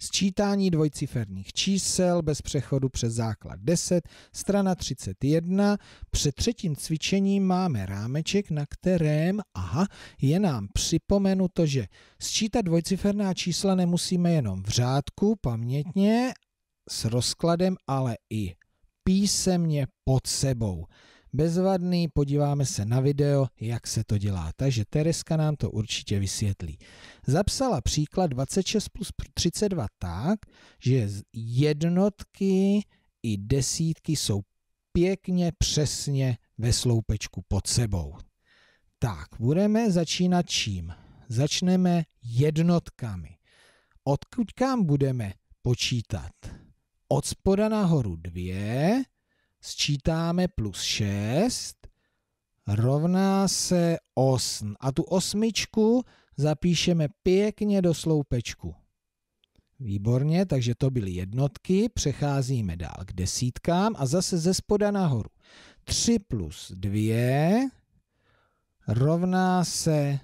Sčítání dvojciferných čísel bez přechodu přes základ 10, strana 31. Před třetím cvičením máme rámeček, na kterém, aha, je nám připomenuto, že sčítat dvojciferná čísla nemusíme jenom v řádku, pamětně, s rozkladem, ale i písemně pod sebou bezvadný, podíváme se na video, jak se to dělá. Takže Tereska nám to určitě vysvětlí. Zapsala příklad 26 plus 32 tak, že jednotky i desítky jsou pěkně přesně ve sloupečku pod sebou. Tak, budeme začínat čím? Začneme jednotkami. Odkud kam budeme počítat? Od spoda nahoru dvě, sčítáme plus 6 rovná se 8. A tu osmičku zapíšeme pěkně do sloupečku. Výborně, takže to byly jednotky, přecházíme dál k desítkám a zase ze spoda nahoru. 3 plus 2 rovná se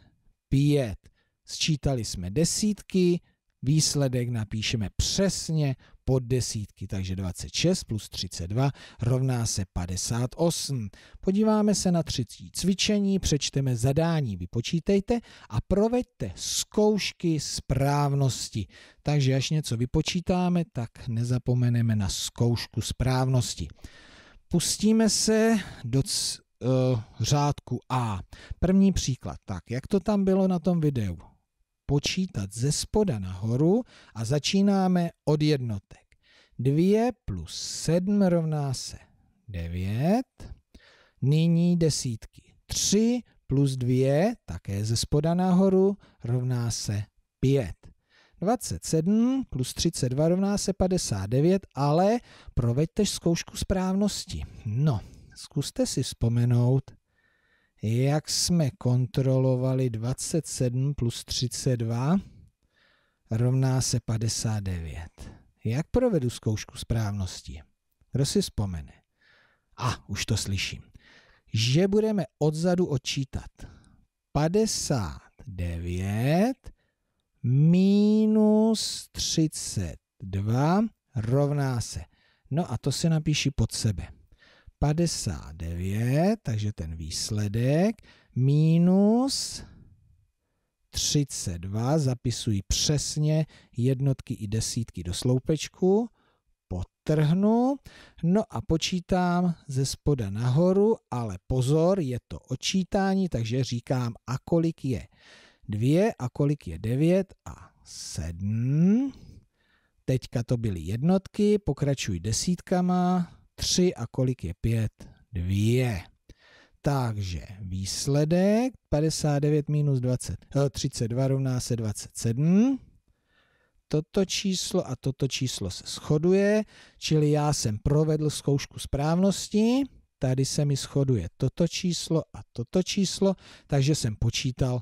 5. Sčítali jsme desítky, výsledek napíšeme přesně pod desítky, takže 26 plus 32 rovná se 58. Podíváme se na třetí cvičení, přečteme zadání, vypočítejte a proveďte zkoušky správnosti. Takže až něco vypočítáme, tak nezapomeneme na zkoušku správnosti. Pustíme se do eh, řádku A. První příklad. Tak, jak to tam bylo na tom videu? počítat ze spoda nahoru a začínáme od jednotek. 2 plus 7 rovná se 9. Nyní desítky. 3 plus 2, také ze spoda nahoru, rovná se 5. 27 plus 32 rovná se 59, ale proveďte zkoušku správnosti. No, zkuste si vzpomenout, jak jsme kontrolovali 27 plus 32 rovná se 59. Jak provedu zkoušku správnosti? Kdo si vzpomene? A, ah, už to slyším. Že budeme odzadu odčítat. 59 minus 32 rovná se. No a to si napíši pod sebe. 59, takže ten výsledek, minus 32, zapisuji přesně jednotky i desítky do sloupečku, potrhnu, no a počítám ze spoda nahoru, ale pozor, je to očítání, takže říkám, a kolik je 2 a kolik je 9 a 7. Teďka to byly jednotky, pokračuji desítkama, 3 a kolik je 5? 2. Takže výsledek 59 minus 20, 32 eh, rovná se 27. Toto číslo a toto číslo se shoduje, čili já jsem provedl zkoušku správnosti, tady se mi shoduje toto číslo a toto číslo, takže jsem počítal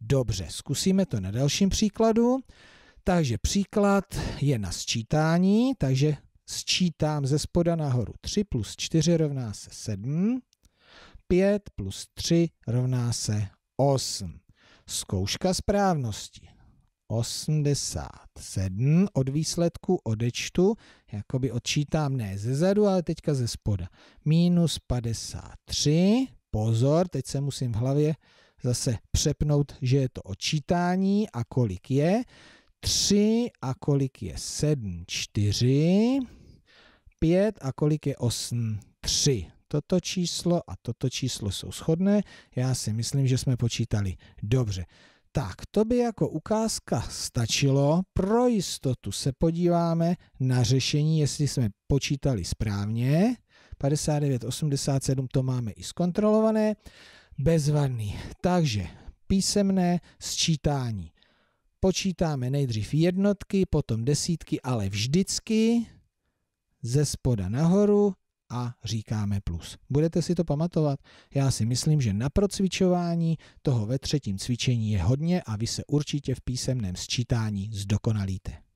dobře. Zkusíme to na dalším příkladu. Takže příklad je na sčítání, takže sčítám ze spoda nahoru. 3 plus 4 rovná se 7, 5 plus 3 rovná se 8. Zkouška správnosti. 87 od výsledku odečtu, jakoby odčítám ne ze zadu, ale teďka ze spoda. Minus 53, pozor, teď se musím v hlavě zase přepnout, že je to odčítání a kolik je. 3 a kolik je 7, 4, 5 a kolik je 8, 3. Toto číslo a toto číslo jsou shodné, já si myslím, že jsme počítali dobře. Tak, to by jako ukázka stačilo. Pro jistotu se podíváme na řešení, jestli jsme počítali správně. 59, 87 to máme i zkontrolované. Bezvadný. Takže písemné sčítání počítáme nejdřív jednotky, potom desítky, ale vždycky ze spoda nahoru a říkáme plus. Budete si to pamatovat? Já si myslím, že na procvičování toho ve třetím cvičení je hodně a vy se určitě v písemném sčítání zdokonalíte.